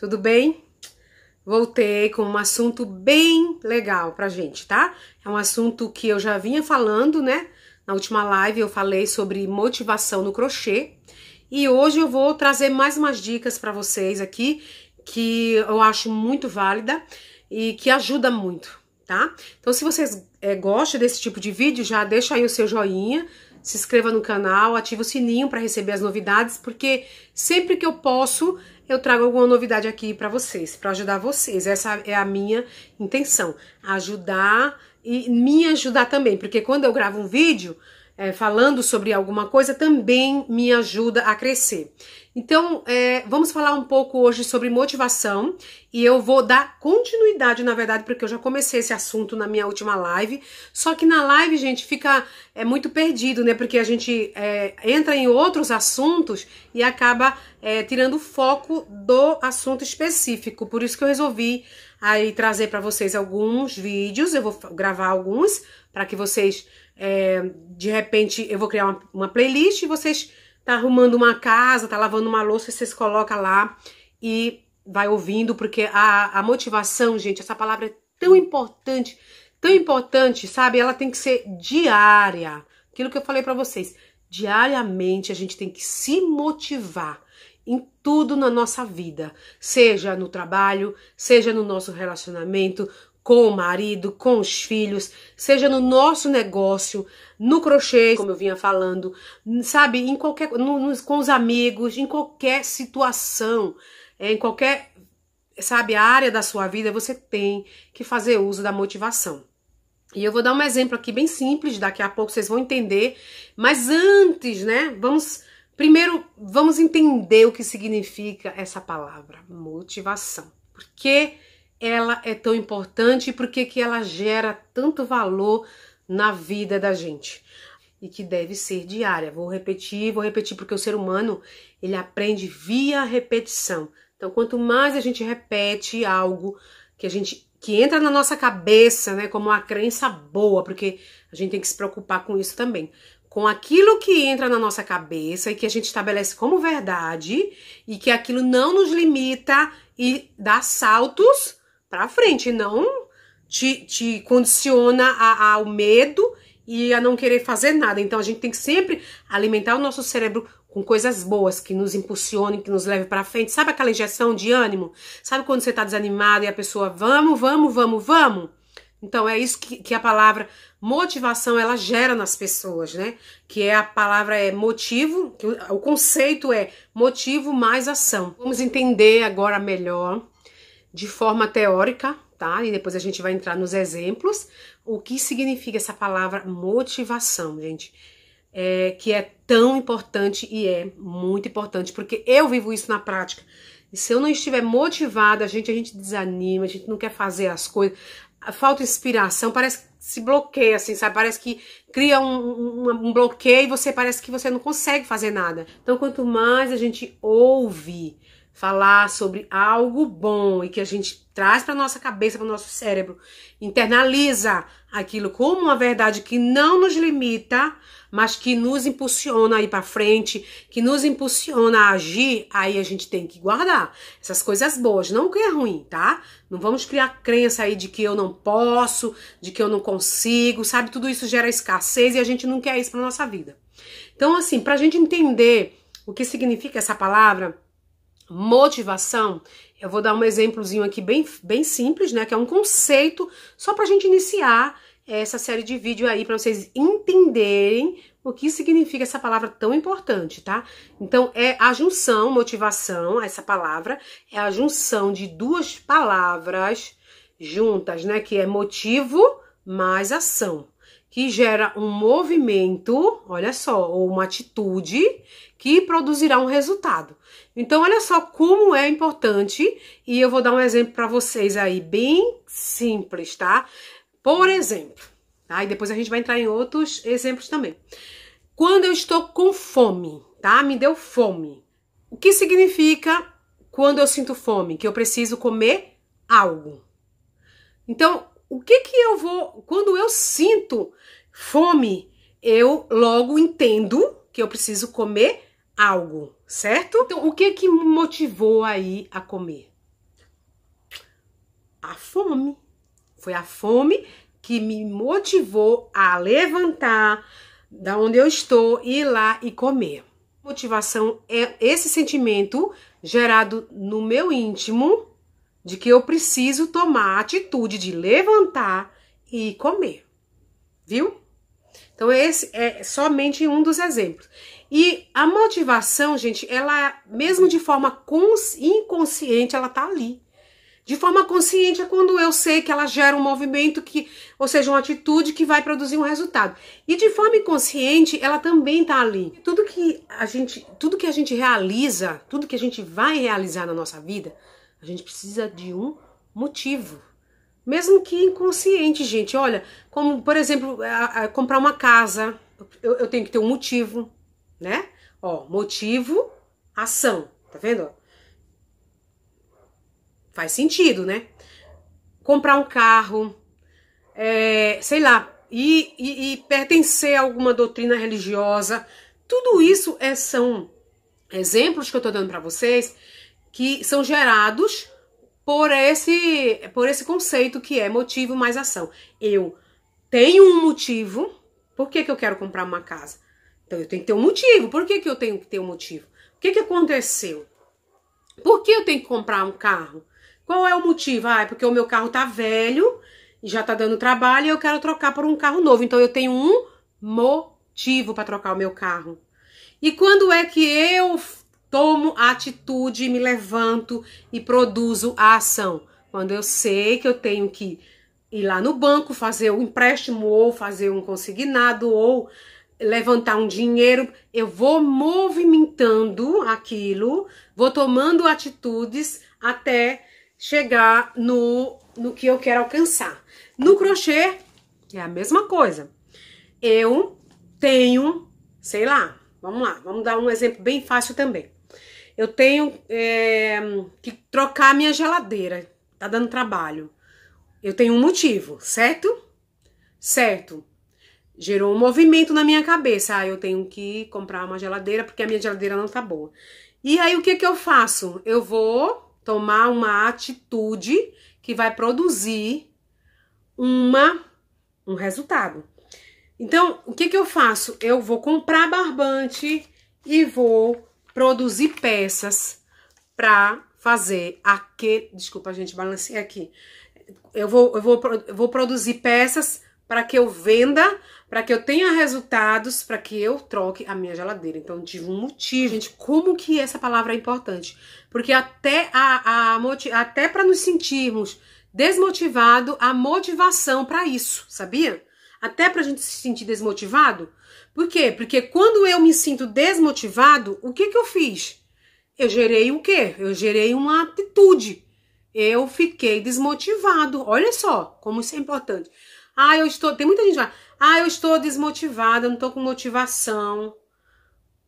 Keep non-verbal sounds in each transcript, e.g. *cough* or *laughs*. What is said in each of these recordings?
Tudo bem? Voltei com um assunto bem legal pra gente, tá? É um assunto que eu já vinha falando, né? Na última live eu falei sobre motivação no crochê. E hoje eu vou trazer mais umas dicas para vocês aqui que eu acho muito válida e que ajuda muito, tá? Então, se vocês é, gostam desse tipo de vídeo, já deixa aí o seu joinha, se inscreva no canal, ativa o sininho para receber as novidades, porque sempre que eu posso, eu trago alguma novidade aqui para vocês, para ajudar vocês. Essa é a minha intenção, ajudar e me ajudar também, porque quando eu gravo um vídeo é, falando sobre alguma coisa, também me ajuda a crescer. Então, é, vamos falar um pouco hoje sobre motivação e eu vou dar continuidade, na verdade, porque eu já comecei esse assunto na minha última live. Só que na live, gente, fica é muito perdido, né? Porque a gente é, entra em outros assuntos e acaba é, tirando o foco do assunto específico. Por isso que eu resolvi aí trazer para vocês alguns vídeos. Eu vou gravar alguns para que vocês, é, de repente, eu vou criar uma, uma playlist e vocês tá arrumando uma casa, tá lavando uma louça, vocês colocam lá e vai ouvindo, porque a, a motivação, gente, essa palavra é tão importante, tão importante, sabe? Ela tem que ser diária. Aquilo que eu falei para vocês, diariamente a gente tem que se motivar em tudo na nossa vida, seja no trabalho, seja no nosso relacionamento, com o marido, com os filhos, seja no nosso negócio, no crochê, como eu vinha falando, sabe, em qualquer no, no, com os amigos, em qualquer situação, é, em qualquer sabe área da sua vida, você tem que fazer uso da motivação. E eu vou dar um exemplo aqui bem simples, daqui a pouco vocês vão entender, mas antes, né, vamos primeiro vamos entender o que significa essa palavra, motivação. Porque ela é tão importante e por que, que ela gera tanto valor na vida da gente e que deve ser diária. Vou repetir, vou repetir porque o ser humano, ele aprende via repetição. Então, quanto mais a gente repete algo que a gente que entra na nossa cabeça, né, como uma crença boa, porque a gente tem que se preocupar com isso também. Com aquilo que entra na nossa cabeça e que a gente estabelece como verdade e que aquilo não nos limita e dá saltos para frente, não te, te condiciona a, ao medo e a não querer fazer nada. Então a gente tem que sempre alimentar o nosso cérebro com coisas boas que nos impulsionem, que nos levem para frente. Sabe aquela injeção de ânimo? Sabe quando você tá desanimado e a pessoa vamos, vamos, vamos, vamos? Então é isso que, que a palavra motivação ela gera nas pessoas, né? Que é a palavra é motivo, o conceito é motivo mais ação. Vamos entender agora melhor de forma teórica, tá? E depois a gente vai entrar nos exemplos. O que significa essa palavra motivação, gente? É, que é tão importante e é muito importante, porque eu vivo isso na prática. E se eu não estiver motivada, a gente, a gente desanima, a gente não quer fazer as coisas, falta inspiração, parece que se bloqueia, assim, sabe? Parece que cria um, um, um bloqueio e você parece que você não consegue fazer nada. Então, quanto mais a gente ouve falar sobre algo bom e que a gente traz para nossa cabeça, para o nosso cérebro, internaliza aquilo como uma verdade que não nos limita, mas que nos impulsiona a ir para frente, que nos impulsiona a agir, aí a gente tem que guardar essas coisas boas, não o que é ruim, tá? Não vamos criar crença aí de que eu não posso, de que eu não consigo, sabe? Tudo isso gera escassez e a gente não quer isso para nossa vida. Então, assim, para a gente entender o que significa essa palavra, motivação, eu vou dar um exemplozinho aqui bem, bem simples, né? Que é um conceito só para a gente iniciar essa série de vídeo aí para vocês entenderem o que significa essa palavra tão importante, tá? Então é a junção, motivação, essa palavra é a junção de duas palavras juntas, né? Que é motivo mais ação que gera um movimento, olha só, ou uma atitude que produzirá um resultado. Então, olha só como é importante, e eu vou dar um exemplo para vocês aí, bem simples, tá? Por exemplo, tá? depois a gente vai entrar em outros exemplos também. Quando eu estou com fome, tá? Me deu fome. O que significa quando eu sinto fome? Que eu preciso comer algo. Então, o que que eu vou. Quando eu sinto fome, eu logo entendo que eu preciso comer algo, certo? Então, o que que me motivou aí a comer? A fome. Foi a fome que me motivou a levantar da onde eu estou, ir lá e comer. Motivação é esse sentimento gerado no meu íntimo de que eu preciso tomar a atitude de levantar e comer. Viu? Então, esse é somente um dos exemplos. E a motivação, gente, ela, mesmo de forma inconsciente, ela tá ali. De forma consciente é quando eu sei que ela gera um movimento que, ou seja, uma atitude que vai produzir um resultado. E de forma inconsciente, ela também tá ali. Tudo que a gente, tudo que a gente realiza, tudo que a gente vai realizar na nossa vida, a gente precisa de um motivo. Mesmo que inconsciente, gente. Olha, como, por exemplo, a, a comprar uma casa, eu, eu, tenho que ter um motivo, né? Ó, motivo, ação. Tá vendo? Faz sentido, né? Comprar um carro, é, sei lá, e, e, e, pertencer a alguma doutrina religiosa. Tudo isso é, são exemplos que eu estou dando para vocês que são gerados por esse, por esse conceito que é motivo mais ação. Eu tenho um motivo, por que, que eu quero comprar uma casa? Então eu tenho que ter um motivo, por que, que eu tenho que ter um motivo? O que, que aconteceu? Por que eu tenho que comprar um carro? Qual é o motivo? Ah, é porque o meu carro tá velho e já tá dando trabalho e eu quero trocar por um carro novo. Então eu tenho um motivo para trocar o meu carro. E quando é que eu tomo a atitude, me levanto e produzo a ação. Quando eu sei que eu tenho que ir lá no banco fazer um empréstimo ou fazer um consignado ou levantar um dinheiro, eu vou movimentando aquilo, vou tomando atitudes até chegar no, no que eu quero alcançar. No crochê é a mesma coisa. Eu tenho, sei lá, vamos lá, vamos dar um exemplo bem fácil também eu tenho é, que trocar a minha geladeira. Tá dando trabalho. Eu tenho um motivo, certo? Certo. Gerou um movimento na minha cabeça. Ah, eu tenho que comprar uma geladeira porque a minha geladeira não tá boa. E aí o que que eu faço? Eu vou tomar uma atitude que vai produzir uma um resultado. Então, o que que eu faço? Eu vou comprar barbante e vou produzir peças para fazer aquele. Desculpa, gente, balancei aqui. Eu vou, eu vou, eu vou produzir peças para que eu venda, para que eu tenha resultados, para que eu troque a minha geladeira. Então, tive um motivo. Gente, como que essa palavra é importante? Porque até, a, a até para nos sentirmos desmotivado, a motivação para isso, sabia? Até para a gente se sentir desmotivado, por quê? Porque quando eu me sinto desmotivado, o que, que eu fiz? Eu gerei o quê? Eu gerei uma atitude. Eu fiquei desmotivado. Olha só como isso é importante. Ah, eu estou. Tem muita gente lá. Ah, eu estou desmotivada, eu não estou com motivação.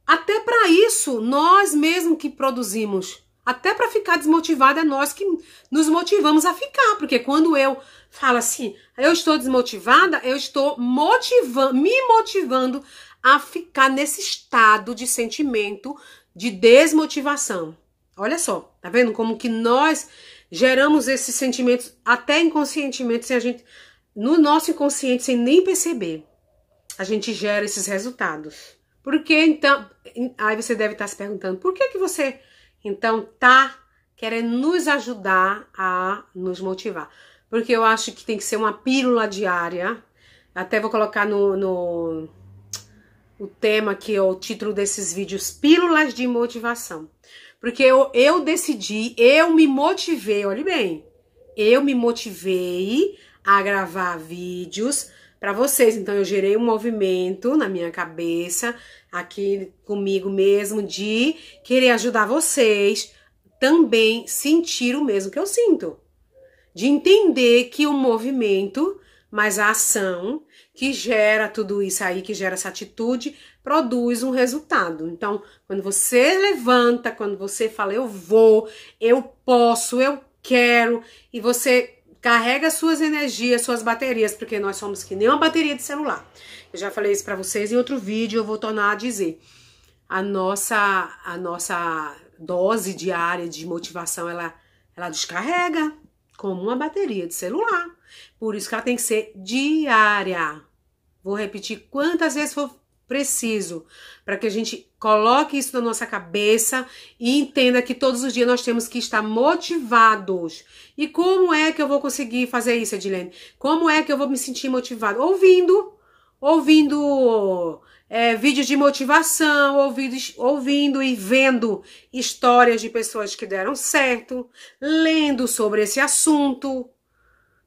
Até para isso, nós mesmos que produzimos até para ficar desmotivada é nós que nos motivamos a ficar, porque quando eu falo assim, eu estou desmotivada, eu estou motivando, me motivando a ficar nesse estado de sentimento de desmotivação. Olha só, tá vendo como que nós geramos esses sentimentos até inconscientemente sem a gente no nosso inconsciente sem nem perceber. A gente gera esses resultados. Por que então, aí você deve estar se perguntando, por que que você então, tá querendo nos ajudar a nos motivar. Porque eu acho que tem que ser uma pílula diária. Até vou colocar no, no o tema aqui é o título desses vídeos, pílulas de motivação. Porque eu, eu decidi, eu me motivei, olhe bem, eu me motivei a gravar vídeos para vocês. Então, eu gerei um movimento na minha cabeça, aqui comigo mesmo, de querer ajudar vocês também sentir o mesmo que eu sinto. De entender que o movimento, mas a ação que gera tudo isso aí, que gera essa atitude, produz um resultado. Então, quando você levanta, quando você fala eu vou, eu posso, eu quero, e você Carrega suas energias, suas baterias, porque nós somos que nem uma bateria de celular. Eu já falei isso para vocês em outro vídeo, eu vou tornar a dizer. A nossa a nossa dose diária de motivação, ela ela descarrega como uma bateria de celular. Por isso que ela tem que ser diária. Vou repetir quantas vezes for preciso para que a gente coloque isso na nossa cabeça e entenda que todos os dias nós temos que estar motivados. E como é que eu vou conseguir fazer isso, Edilene? Como é que eu vou me sentir motivado? Ouvindo, ouvindo é, vídeos de motivação, ouvindo, ouvindo e vendo histórias de pessoas que deram certo, lendo sobre esse assunto,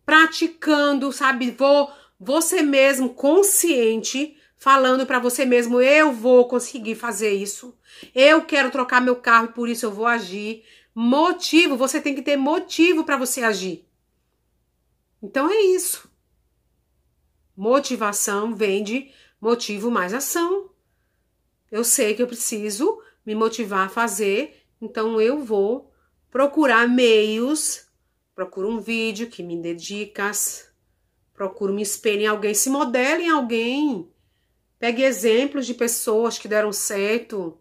praticando, sabe? Vou você mesmo consciente falando para você mesmo: eu vou conseguir fazer isso, eu quero trocar meu carro e por isso eu vou agir. Motivo, você tem que ter motivo para você agir. Então é isso. Motivação vem de motivo mais ação. Eu sei que eu preciso me motivar a fazer, então eu vou procurar meios. Procuro um vídeo que me dê dicas. Procuro me espelhar em alguém, se modele em alguém Pegue exemplos de pessoas que deram certo,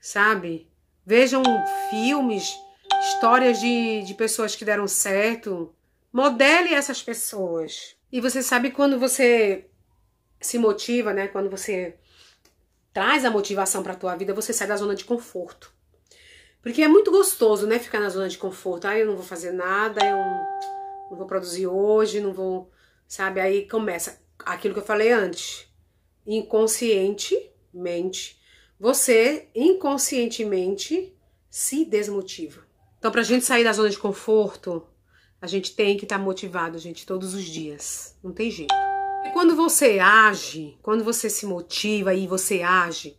sabe? Vejam filmes, histórias de, de pessoas que deram certo. Modele essas pessoas. E você sabe quando você se motiva, né? Quando você traz a motivação para a tua vida, você sai da zona de conforto. Porque é muito gostoso, né? Ficar na zona de conforto. Ah, eu não vou fazer nada, eu não vou produzir hoje, não vou. Sabe? Aí começa aquilo que eu falei antes inconscientemente, você inconscientemente se desmotiva. Então, para a gente sair da zona de conforto, a gente tem que estar tá motivado, gente, todos os dias. Não tem jeito. E quando você age, quando você se motiva e você age,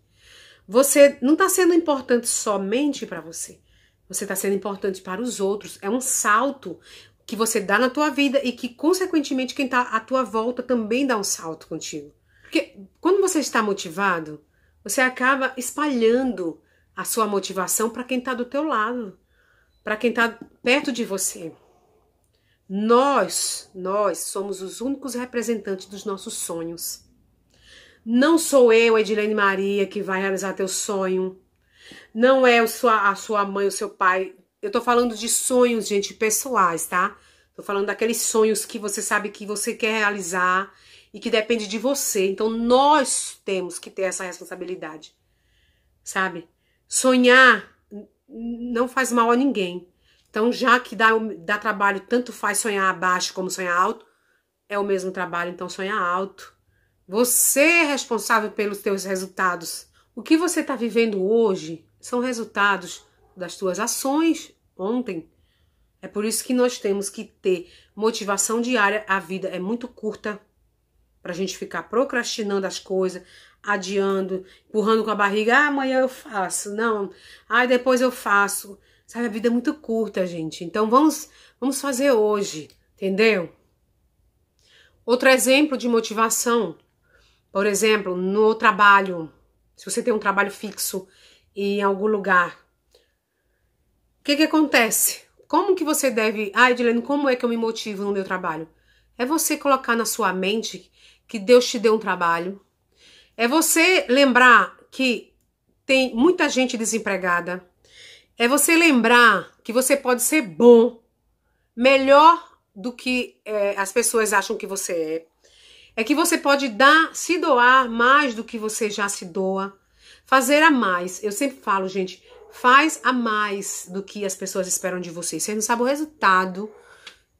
você não está sendo importante somente para você. Você está sendo importante para os outros. É um salto que você dá na tua vida e que, consequentemente, quem está à tua volta também dá um salto contigo. Porque quando você está motivado, você acaba espalhando a sua motivação para quem está do teu lado, para quem está perto de você. Nós, nós somos os únicos representantes dos nossos sonhos. Não sou eu, Edilene Maria, que vai realizar teu sonho. Não é a sua, a sua mãe, o seu pai. Eu tô falando de sonhos, gente, pessoais, tá? Tô falando daqueles sonhos que você sabe que você quer realizar e que depende de você. Então nós temos que ter essa responsabilidade, sabe? Sonhar não faz mal a ninguém. Então, já que dá, dá trabalho, tanto faz sonhar abaixo como sonhar alto, é o mesmo trabalho, então sonha alto. Você é responsável pelos seus resultados. O que você está vivendo hoje são resultados das suas ações ontem. É por isso que nós temos que ter motivação diária. A vida é muito curta, para a gente ficar procrastinando as coisas, adiando, empurrando com a barriga, ah, amanhã eu faço, não, ai, ah, depois eu faço. Sabe, a vida é muito curta, gente. Então vamos, vamos fazer hoje, entendeu? Outro exemplo de motivação, por exemplo, no trabalho. Se você tem um trabalho fixo em algum lugar, o que, que acontece? Como que você deve. Ai, ah, Edilene, como é que eu me motivo no meu trabalho? É você colocar na sua mente que Deus te deu um trabalho. É você lembrar que tem muita gente desempregada. É você lembrar que você pode ser bom, melhor do que é, as pessoas acham que você é. É que você pode dar, se doar mais do que você já se doa. Fazer a mais. Eu sempre falo, gente, faz a mais do que as pessoas esperam de você. Você não sabe o resultado,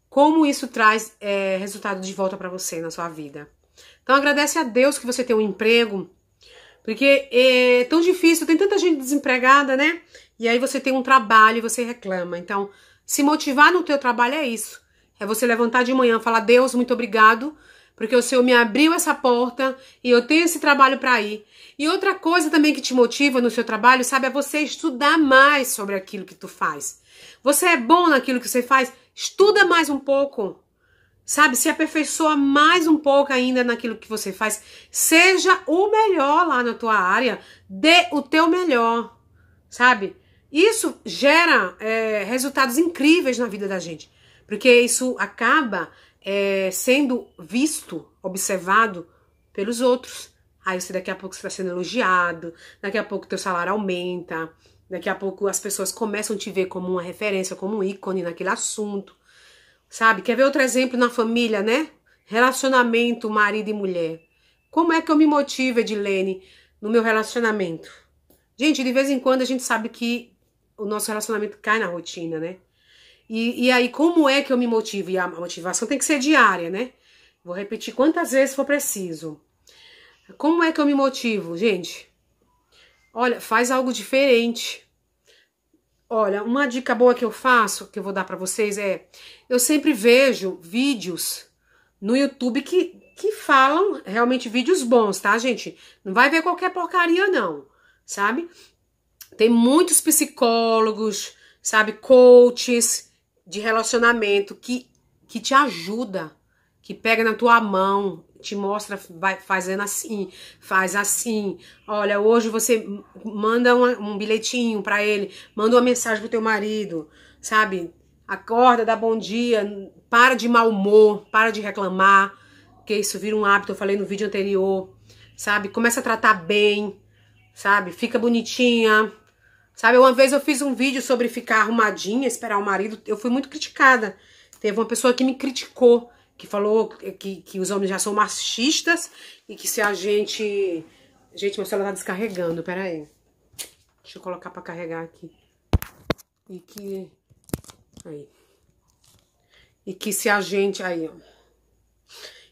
como isso traz é, resultado de volta para você na sua vida. Então agradece a Deus que você tem um emprego, porque é tão difícil, tem tanta gente desempregada, né? E aí você tem um trabalho e você reclama. Então, se motivar no teu trabalho é isso. É você levantar de manhã, falar: "Deus, muito obrigado, porque o Senhor me abriu essa porta e eu tenho esse trabalho para ir". E outra coisa também que te motiva no seu trabalho, sabe, é você estudar mais sobre aquilo que tu faz. Você é bom naquilo que você faz, estuda mais um pouco. Sabe, se aperfeiçoa mais um pouco ainda naquilo que você faz. Seja o melhor lá na tua área, dê o teu melhor, sabe? Isso gera é, resultados incríveis na vida da gente, porque isso acaba é, sendo visto, observado pelos outros. Aí você daqui a pouco está sendo elogiado, daqui a pouco teu salário aumenta, daqui a pouco as pessoas começam a te ver como uma referência, como um ícone naquele assunto. Sabe? Quer ver outro exemplo na família, né? Relacionamento marido e mulher. Como é que eu me motivo, Edilene, no meu relacionamento? Gente, de vez em quando a gente sabe que o nosso relacionamento cai na rotina, né? E, e aí, como é que eu me motivo? E a motivação tem que ser diária, né? Vou repetir quantas vezes for preciso. Como é que eu me motivo, gente? Olha, faz algo diferente. Olha, uma dica boa que eu faço, que eu vou dar para vocês é, eu sempre vejo vídeos no YouTube que que falam realmente vídeos bons, tá, gente? Não vai ver qualquer porcaria não, sabe? Tem muitos psicólogos, sabe, coaches de relacionamento que que te ajuda, que pega na tua mão, te mostra vai fazendo assim, faz assim. Olha, hoje você manda um, um bilhetinho para ele, manda uma mensagem pro teu marido, sabe? Acorda, dá bom dia, para de mau humor, para de reclamar, que isso vira um hábito, eu falei no vídeo anterior, sabe? Começa a tratar bem, sabe? Fica bonitinha. Sabe, uma vez eu fiz um vídeo sobre ficar arrumadinha, esperar o marido, eu fui muito criticada. Teve uma pessoa que me criticou que falou que, que os homens já são machistas e que se a gente... Gente, meu celular tá descarregando, peraí. Deixa eu colocar pra carregar aqui. E que... Aí. E que se a gente... Aí, ó.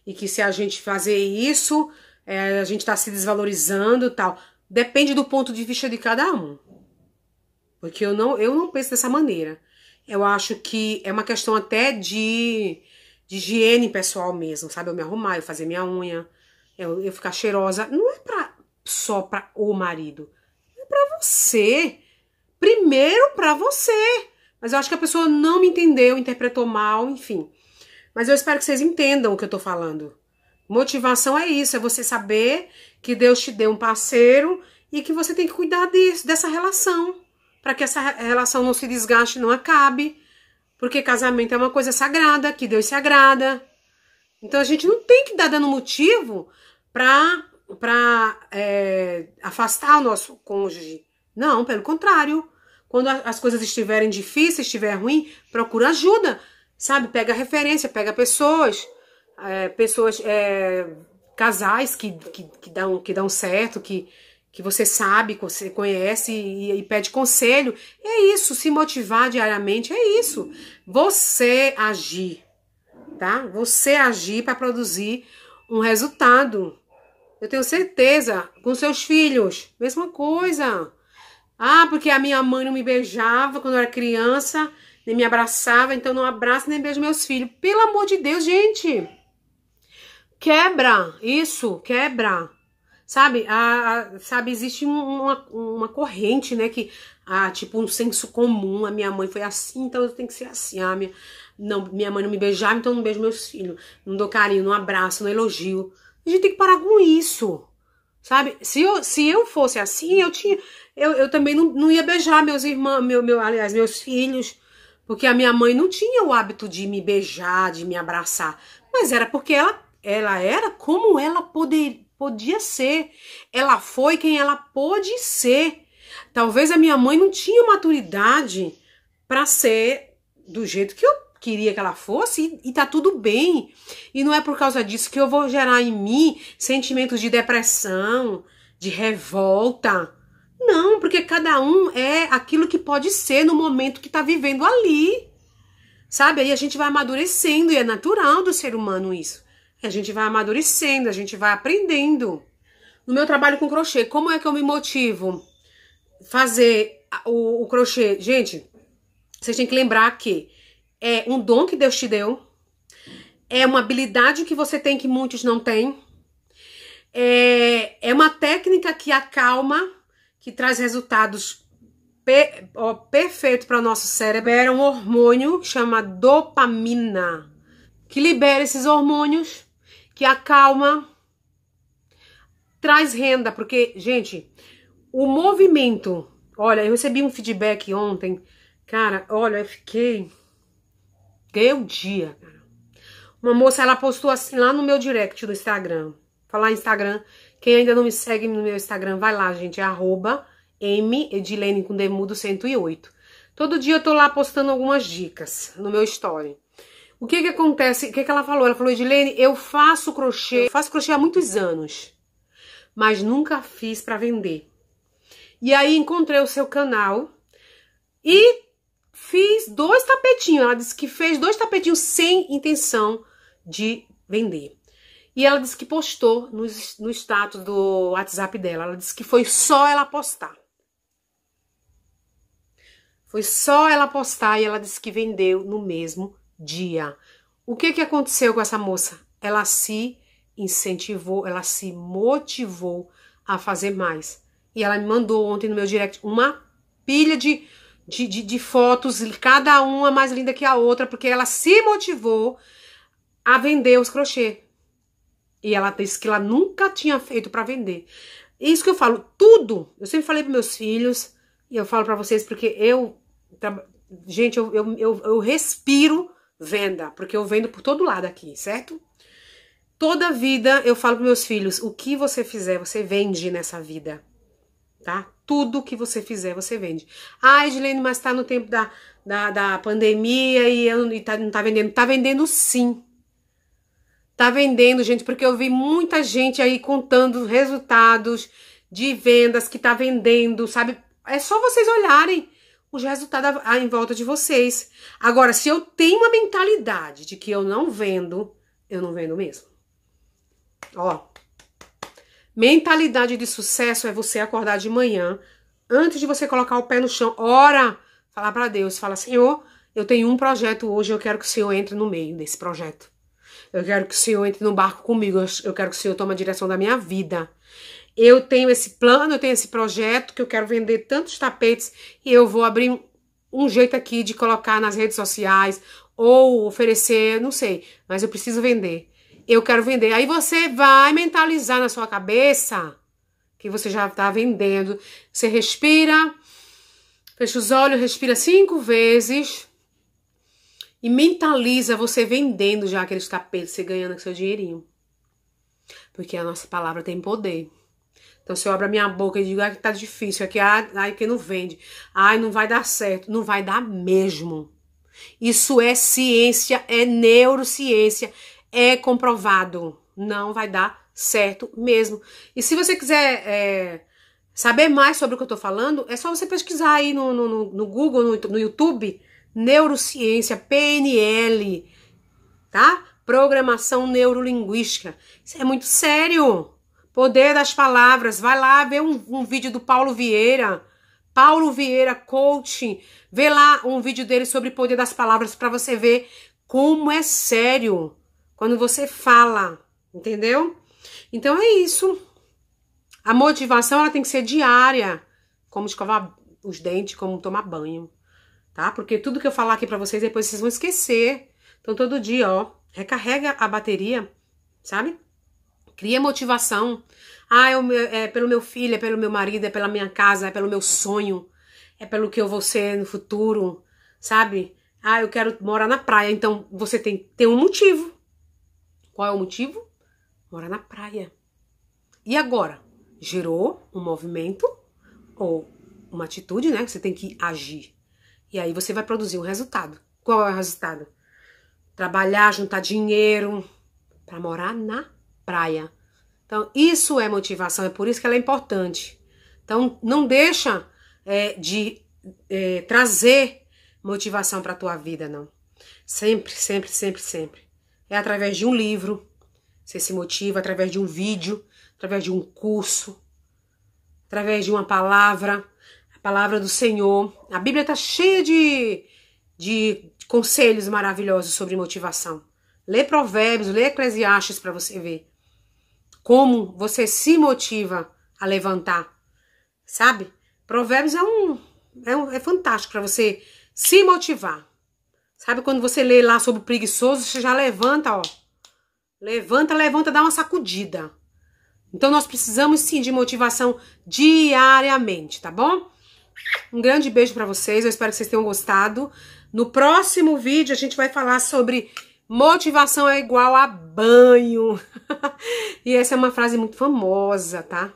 E que se a gente fazer isso, é, a gente tá se desvalorizando e tal. Depende do ponto de vista de cada um. Porque eu não, eu não penso dessa maneira. Eu acho que é uma questão até de de higiene pessoal mesmo, sabe? Eu me arrumar, eu fazer minha unha, eu, eu ficar cheirosa. Não é pra, só para o marido, é para você. Primeiro para você. Mas eu acho que a pessoa não me entendeu, interpretou mal, enfim. Mas eu espero que vocês entendam o que eu tô falando. Motivação é isso, é você saber que Deus te deu um parceiro e que você tem que cuidar disso, dessa relação, para que essa relação não se desgaste, não acabe. Porque casamento é uma coisa sagrada, que Deus se agrada. Então a gente não tem que dar dando motivo para para é, afastar o nosso cônjuge. Não, pelo contrário. Quando as coisas estiverem difíceis, estiver ruim, procura ajuda, sabe? Pega referência, pega pessoas, é, pessoas, é, casais que, que, que, dão, que dão certo, que, que você sabe, você conhece e, e, pede conselho. É isso, se motivar diariamente, é isso. Você agir, tá? Você agir para produzir um resultado. Eu tenho certeza, com seus filhos, mesma coisa. Ah, porque a minha mãe não me beijava quando eu era criança, nem me abraçava, então não abraço nem beijo meus filhos. Pelo amor de Deus, gente. Quebra isso, quebra Sabe, a, a, sabe existe uma, uma corrente, né, que, a, ah, tipo, um senso comum, a minha mãe foi assim, então eu tenho que ser assim, a ah, minha, não, minha mãe não me beijava, então eu não beijo meus filhos, não dou carinho, não abraço, não elogio. A gente tem que parar com isso, sabe? Se eu, se eu fosse assim, eu tinha, eu, eu também não, não ia beijar meus irmãos, meu, meu, aliás, meus filhos, porque a minha mãe não tinha o hábito de me beijar, de me abraçar, mas era porque ela, ela era como ela poder, podia ser. Ela foi quem ela pôde ser. Talvez a minha mãe não tinha maturidade para ser do jeito que eu queria que ela fosse e, e tá tudo bem. E não é por causa disso que eu vou gerar em mim sentimentos de depressão, de revolta. Não, porque cada um é aquilo que pode ser no momento que tá vivendo ali. Sabe? Aí a gente vai amadurecendo e é natural do ser humano isso. A gente vai amadurecendo, a gente vai aprendendo. No meu trabalho com crochê, como é que eu me motivo? Fazer o, o crochê. Gente, vocês têm que lembrar que é um dom que Deus te deu, é uma habilidade que você tem que muitos não têm, é, é uma técnica que acalma, que traz resultados per, ó, perfeito para o nosso cérebro. É um hormônio chama dopamina, que libera esses hormônios que acalma, traz renda, porque, gente, o movimento. Olha, eu recebi um feedback ontem, cara, olha, eu fiquei. Deu dia, cara. Uma moça, ela postou assim lá no meu direct do Instagram. Falar Instagram. Quem ainda não me segue no meu Instagram, vai lá, gente. É arroba medilene com demudo 108. Todo dia eu tô lá postando algumas dicas no meu story. O que que acontece? O que que ela falou? Ela falou, Edilene, eu faço crochê, eu faço crochê há muitos anos, mas nunca fiz para vender. E aí encontrei o seu canal e fiz dois tapetinhos. Ela disse que fez dois tapetinhos sem intenção de vender. E ela disse que postou no, no status do WhatsApp dela. Ela disse que foi só ela postar. Foi só ela postar e ela disse que vendeu no mesmo dia. O que, que aconteceu com essa moça? Ela se incentivou, ela se motivou a fazer mais. E ela me mandou ontem no meu direct uma pilha de, de, de, de fotos, cada uma mais linda que a outra, porque ela se motivou a vender os crochê. E ela disse que ela nunca tinha feito para vender. Isso que eu falo, tudo. Eu sempre falei para meus filhos, e eu falo para vocês porque eu. Gente, eu, eu, eu, eu respiro Venda, porque eu vendo por todo lado aqui, certo? Toda vida eu falo para meus filhos, o que você fizer, você vende nessa vida, tá? Tudo que você fizer, você vende. Ah, Edilene, mas tá no tempo da, da, da pandemia e, eu, e tá, não tá vendendo. Tá vendendo sim. Tá vendendo, gente, porque eu vi muita gente aí contando resultados de vendas que tá vendendo, sabe? É só vocês olharem os resultados em volta de vocês. Agora, se eu tenho uma mentalidade de que eu não vendo, eu não vendo mesmo. Ó. Mentalidade de sucesso é você acordar de manhã, antes de você colocar o pé no chão, ora, falar para Deus, fala: "Senhor, eu tenho um projeto hoje, eu quero que o Senhor entre no meio desse projeto. Eu quero que o Senhor entre no barco comigo, eu quero que o Senhor tome a direção da minha vida eu tenho esse plano, eu tenho esse projeto que eu quero vender tantos tapetes e eu vou abrir um jeito aqui de colocar nas redes sociais ou oferecer, não sei, mas eu preciso vender. Eu quero vender. Aí você vai mentalizar na sua cabeça que você já está vendendo. Você respira, fecha os olhos, respira cinco vezes e mentaliza você vendendo já aqueles tapetes, você ganhando seu dinheirinho. Porque a nossa palavra tem poder. Então, se eu abro a minha boca e digo, ai, que tá difícil, aqui, ai, que não vende, ai, não vai dar certo, não vai dar mesmo. Isso é ciência, é neurociência, é comprovado. Não vai dar certo mesmo. E se você quiser é, saber mais sobre o que eu tô falando, é só você pesquisar aí no, no, no Google, no, no YouTube, neurociência, PNL, tá? Programação neurolinguística. Isso é muito sério. Poder das palavras. Vai lá ver um, um vídeo do Paulo Vieira. Paulo Vieira, coaching. Vê lá um vídeo dele sobre poder das palavras para você ver como é sério quando você fala, entendeu? Então é isso. A motivação ela tem que ser diária, como escovar os dentes, como tomar banho, tá? Porque tudo que eu falar aqui para vocês depois vocês vão esquecer. Então todo dia, ó, recarrega a bateria, sabe? Cria motivação. Ah, é, pelo meu filho, é pelo meu marido, é pela minha casa, é pelo meu sonho, é pelo que eu vou ser no futuro, sabe? Ah, eu quero morar na praia. Então você tem, tem um motivo. Qual é o motivo? Morar na praia. E agora? Gerou um movimento ou uma atitude, né? Que você tem que agir. E aí você vai produzir um resultado. Qual é o resultado? Trabalhar, juntar dinheiro para morar na praia. Então, isso é motivação, é por isso que ela é importante. Então, não deixa é, de é, trazer motivação para a tua vida, não. Sempre, sempre, sempre, sempre. É através de um livro, você se motiva, através de um vídeo, através de um curso, através de uma palavra, a palavra do Senhor. A Bíblia está cheia de, de conselhos maravilhosos sobre motivação. Lê Provérbios, lê Eclesiastes para você ver. Como você se motiva a levantar, sabe? Provérbios é um é, um, é fantástico para você se motivar. Sabe quando você lê lá sobre o preguiçoso, você já levanta, ó. Levanta, levanta, dá uma sacudida. Então nós precisamos sim de motivação diariamente, tá bom? Um grande beijo para vocês, eu espero que vocês tenham gostado. No próximo vídeo a gente vai falar sobre Motivação é igual a banho. *laughs* e essa é uma frase muito famosa, tá?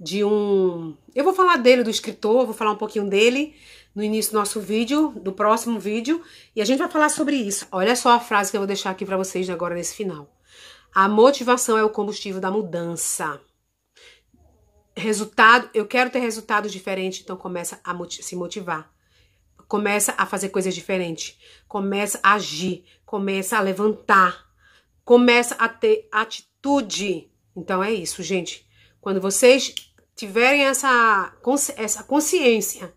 De um. Eu vou falar dele, do escritor, vou falar um pouquinho dele no início do nosso vídeo, do próximo vídeo, e a gente vai falar sobre isso. Olha só a frase que eu vou deixar aqui para vocês agora nesse final. A motivação é o combustível da mudança. Resultado, eu quero ter resultados diferentes, então começa a se motivar. Começa a fazer coisas diferentes. Começa a agir começa a levantar, começa a ter atitude. Então é isso, gente. Quando vocês tiverem essa, essa consciência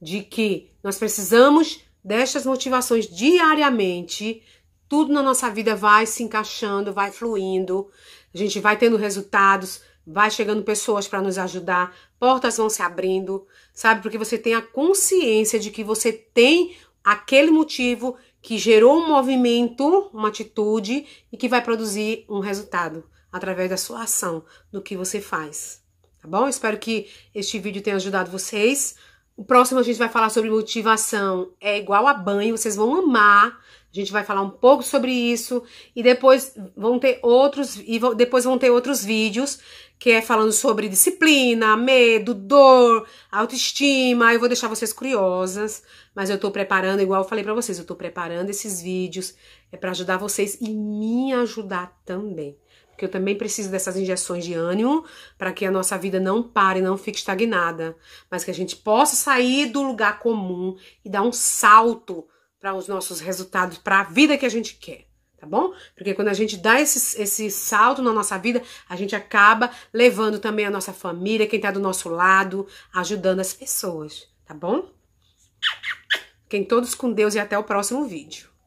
de que nós precisamos destas motivações diariamente, tudo na nossa vida vai se encaixando, vai fluindo, a gente vai tendo resultados, vai chegando pessoas para nos ajudar, portas vão se abrindo, sabe? Porque você tem a consciência de que você tem aquele motivo que gerou um movimento, uma atitude e que vai produzir um resultado através da sua ação, do que você faz. Tá bom? Espero que este vídeo tenha ajudado vocês. O próximo a gente vai falar sobre motivação. É igual a banho, vocês vão amar. A gente vai falar um pouco sobre isso e depois vão ter outros e depois vão ter outros vídeos que é falando sobre disciplina, medo, dor, autoestima. Eu vou deixar vocês curiosas, mas eu tô preparando, igual eu falei para vocês, eu tô preparando esses vídeos é para ajudar vocês e me ajudar também. Porque eu também preciso dessas injeções de ânimo para que a nossa vida não pare, não fique estagnada, mas que a gente possa sair do lugar comum e dar um salto para os nossos resultados, para a vida que a gente quer, tá bom? Porque quando a gente dá esse, esse salto na nossa vida, a gente acaba levando também a nossa família, quem tá do nosso lado, ajudando as pessoas, tá bom? Fiquem todos com Deus e até o próximo vídeo.